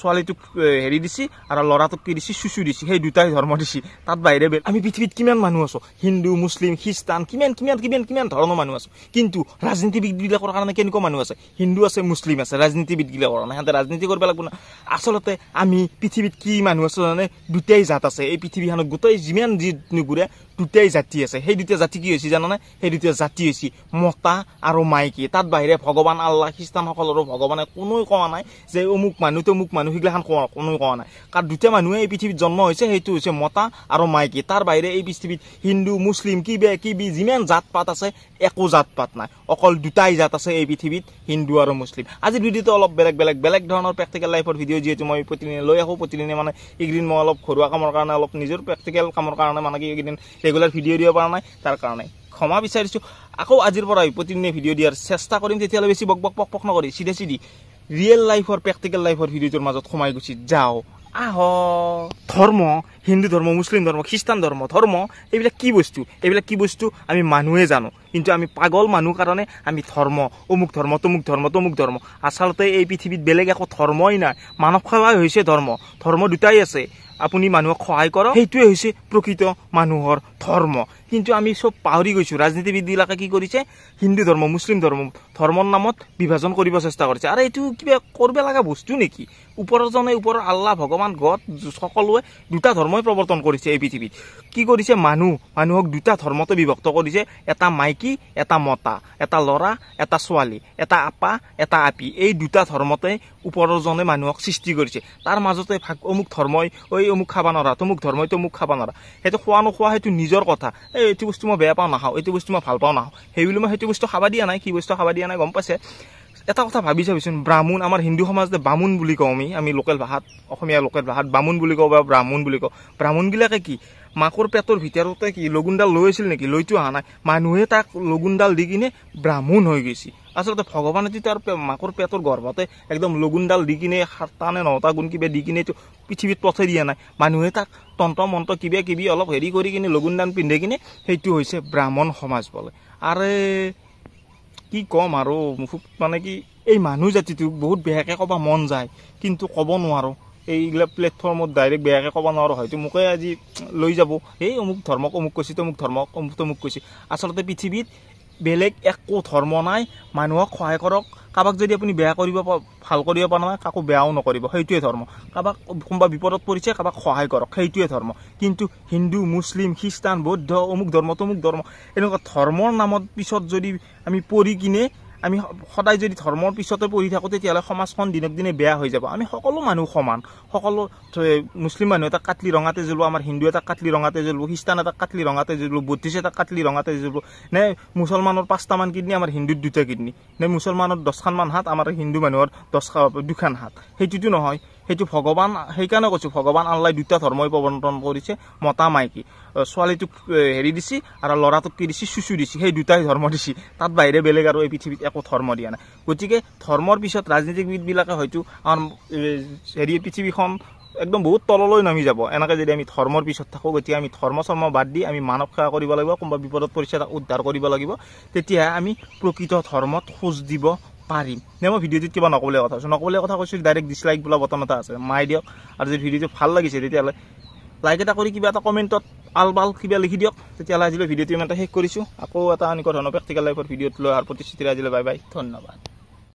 ছোৱালীটোক হেৰি দিছে আৰু ল'ৰাটোক কি দিছে চুচু দিছে সেই দুটাই ধৰ্ম দিছে তাত বাহিৰে বেলেগ আমি পৃথিৱীত কিমান মানুহ আছোঁ হিন্দু মুছলিম খ্ৰীষ্টান কিমান কিমান কিমান কিমান ধৰণৰ মানুহ আছোঁ কিন্তু ৰাজনীতিবিদবিলাকৰ কাৰণে কেনেকুৱা মানুহ আছে হিন্দু আছে মুছলিম আছে ৰাজনীতিবিদবিলাকৰ কাৰণে সিহঁতে ৰাজনীতি কৰিব লাগিব না আচলতে আমি পৃথিৱীত কি মানুহ আছোঁ জানে দুটাই জাত আছে এই পৃথিৱীখনত গোটেই যিমান যি নুঘূৰে দুটাই জাতি আছে সেই দুটা জাতি কি হৈছে জানানে সেই দুটা জাতি হৈছে মতা আৰু মাইকী তাত বাহিৰে ভগৱান আল্লাহ খ্ৰীষ্টানসকলৰো ভগৱানে কোনো কোৱা নাই যে অমুক মানুহ তমুক মানুহ সেইগিলাখান কোৱা কোনো কোৱা নাই কাৰণ দুটা মানুহে এই পৃথিৱীত জন্ম হৈছে সেইটো হৈছে মতা আৰু মাইকী তাৰ বাহিৰে এই পৃথিৱীত হিন্দু মুছলিম কি কিবি কিবি যিমান জাত পাত আছে একো জাত পাত নাই অকল দুটাই জাত আছে এই পৃথিৱীত হিন্দু আৰু মুছলিম আজিৰ ভিডিঅ'টো অলপ বেলেগ বেলেগ বেলেগ ধৰণৰ প্ৰেক্টিকেল লাইফৰ ভিডিঅ' যিহেতু মই প্ৰতিদিনে লৈ আহোঁ প্ৰতিদিনে মানে এইকেইদিন মই অলপ ঘৰুৱা কামৰ কাৰণে অলপ নিজৰ প্ৰেক্টিকেল কামৰ কাৰণে মানে কি এইকেইদিন ৰেগুলাৰ ভিডিঅ' দিব পৰা নাই তাৰ কাৰণে ক্ষমা বিচাৰিছোঁ আকৌ আজিৰ পৰাই প্ৰতিদিনে ভিডিঅ' দিয়াৰ চেষ্টা কৰিম তেতিয়াহ'লে বেছি বক বক পক পক নকৰি চিধে চিধি ৰিয়েল লাইফৰ প্ৰেক্টিকেল লাইফৰ ভিডিঅ'টোৰ মাজত সোমাই গুচি যাওঁ আহ ধৰ্ম হিন্দু ধৰ্ম মুছলিম ধৰ্ম খ্ৰীষ্টান ধৰ্ম ধৰ্ম এইবিলাক কি বস্তু এইবিলাক কি বস্তু আমি মানুহে জানো কিন্তু আমি পাগল মানুহ কাৰণে আমি ধৰ্ম অমুক ধৰ্ম তমুক ধৰ্ম তমুক ধৰ্ম আচলতে এই পৃথিৱীত বেলেগ একো ধৰ্মই নাই মানৱ সেৱাই হৈছে ধৰ্ম ধৰ্ম দুটাই আছে আপুনি মানুহক সহায় কৰক সেইটোৱে হৈছে প্ৰকৃত মানুহৰ ধৰ্ম কিন্তু আমি চব পাহৰি গৈছোঁ ৰাজনীতিবিদবিলাকে কি কৰিছে হিন্দু ধৰ্ম মুছলিম ধৰ্ম ধৰ্মৰ নামত বিভাজন কৰিব চেষ্টা কৰিছে আৰু এইটো কিবা কৰিব লগা বস্তু নেকি ওপৰজনে ওপৰৰ আল্লাহ ভগৱান গদ সকলোৱে দুটা ধৰ্মই প্ৰৱৰ্তন কৰিছে এই পৃথিৱীত কি কৰিছে মানুহ মানুহক দুটা ধৰ্মতে বিভক্ত কৰিছে এটা মাইকী এটা মতা এটা ল'ৰা এটা ছোৱালী এটা আপা এটা আপি এই দুটা ধৰ্মতে ওপৰজনে মানুহক সৃষ্টি কৰিছে তাৰ মাজতে ভাগ অমুক ধৰ্মই ঐ অমুক খাব নোৱাৰা তমুক ধৰ্মই তমুক খাব নোৱাৰা সেইটো খোৱা নোখোৱা সেইটো নিজৰ কথা এই এইটো বস্তু মই বেয়া পাওঁ নাখাওঁ এইটো বস্তু মই ভাল পাওঁ নাখাওঁ সেই বুলি মই সেইটো বস্তু খাবা দিয়া নাই কি বস্তু খাবা দিয়া নাই গম পাইছে এটা কথা ভাবি চাবিচোন ব্ৰাহ্মণ আমাৰ হিন্দু সমাজতে বামুণ বুলি কওঁ আমি আমি লোকেল ভাষাত অসমীয়া লোকেল ভাষাত বামুণ বুলি কওঁ বা ব্ৰাহ্মণ বুলি কওঁ ব্ৰাহ্মণবিলাকে কি মাকৰ পেটৰ ভিতৰতে কি লগুণডাল লৈ আছিল নেকি লৈতো অহা নাই মানুহে তাক লগুণডাল দি কিনে ব্ৰাহ্মণ হৈ গৈছে আচলতে ভগৱানে যদি তাৰ মাকৰ পেটৰ গৰ্ভতে একদম লগুনডাল দি কিনে সাতটা নে নটা গুণ কিবা দি কিনে পৃথিৱীত পঠাই দিয়া নাই মানুহে তাক তন্ত্ৰ মন্ত্ৰ কিবা কিবি অলপ হেৰি কৰি কিনে লগুনডান পিন্ধে কিনে সেইটো হৈছে ব্ৰাহ্মণ সমাজ বোলে আৰে কি ক'ম আৰু খুব মানে কি এই মানুহ জাতিটোক বহুত বেয়াকৈ ক'ব মন যায় কিন্তু ক'ব নোৱাৰোঁ এইগিলা প্লেটফৰ্মত ডাইৰেক্ট বেয়াকে ক'ব নোৱাৰোঁ হয়তো মোকে আজি লৈ যাব এই অমুক ধৰ্মক অমুক কৈছে তমুক ধৰ্মক অমুক তমুক কৈছে আচলতে পৃথিৱীত বেলেগ একো ধৰ্ম নাই মানুহক সহায় কৰক কাৰোবাক যদি আপুনি বেয়া কৰিব ভাল কৰিব পৰা নাই কাকো বেয়াও নকৰিব সেইটোৱে ধৰ্ম কাৰোবাক কোনোবা বিপদত পৰিছে কাৰোবাক সহায় কৰক সেইটোৱে ধৰ্ম কিন্তু হিন্দু মুছলিম খ্ৰীষ্টান বৌদ্ধ অমুক ধৰ্ম তমুক ধৰ্ম এনেকুৱা ধৰ্মৰ নামত পিছত যদি আমি পৰি কিনে আমি সদায় যদি ধৰ্মৰ পিছতে পঢ়ি থাকোঁ তেতিয়াহ'লে সমাজখন দিনক দিনে বেয়া হৈ যাব আমি সকলো মানুহ সমান সকলো মুছলিম মানুহ এটা কাটলি ৰঙাতে জ্বলো আমাৰ হিন্দু এটা কাটলি ৰঙাতে জ্বলো খ্ৰীষ্টান এটা কাটলি ৰঙাতে জ্বলো বুদ্ধিষ্ট এটা কাটলি ৰঙাতে জ্বলো নে মুছলমানৰ পাঁচটামান কিডনী আমাৰ হিন্দুত দুটা কিডনী নে মুছলমানৰ দহখনমান হাত আমাৰ হিন্দু মানুহৰ দহ দুখন হাত সেইটোতো নহয় সেইটো ভগৱান সেইকাৰণে কৈছোঁ ভগৱান আল্লাই দুটা ধৰ্মই প্ৰৱৰ্তন কৰিছে মতা মাইকী ছোৱালীটোক হেৰি দিছে আৰু ল'ৰাটোক কি দিছে চুচু দিছে সেই দুটাই ধৰ্ম দিছে তাত বাহিৰে বেলেগ আৰু এই পৃথিৱীত একো ধৰ্ম দিয়া নাই গতিকে ধৰ্মৰ পিছত ৰাজনীতিবিদবিলাকে হয়তো আমাৰ হেৰি পৃথিৱীখন একদম বহুত তললৈ নামি যাব এনেকৈ যদি আমি ধৰ্মৰ পিছত থাকোঁ গতিকে আমি ধৰ্ম চৰ্ম বাদ দি আমি মানৱ সেৱা কৰিব লাগিব কোনোবা বিপদত পৰিছে তাক উদ্ধাৰ কৰিব লাগিব তেতিয়াহে আমি প্ৰকৃত ধৰ্মত খোজ দিব পাৰিম নে মই ভিডিঅ'টোত কিবা নকবলৈ কথা কৈছোঁ নকবলৈ কথা কৈছোঁ ডাইৰেক্ট ডিছলাইক বোলা বটন এটা আছে মাই দিয়ক আৰু যদি ভিডিঅ'টো ভাল লাগিছে তেতিয়াহ'লে লাইক এটা কৰি কিবা এটা কমেণ্টত আল বাল কিবা লিখি দিয়ক তেতিয়াহ'লে আজিলৈ ভিডিঅ'টো ইমান এটা শেষ কৰিছোঁ আকৌ এটা এনেকুৱা ধৰণৰ প্ৰেক্টিকেল লাইফৰ ভিডিঅ'ত লৈ অহাৰ প্ৰতিশ্ৰুতিৰে আজিলৈ বাই বাই ধন্যবাদ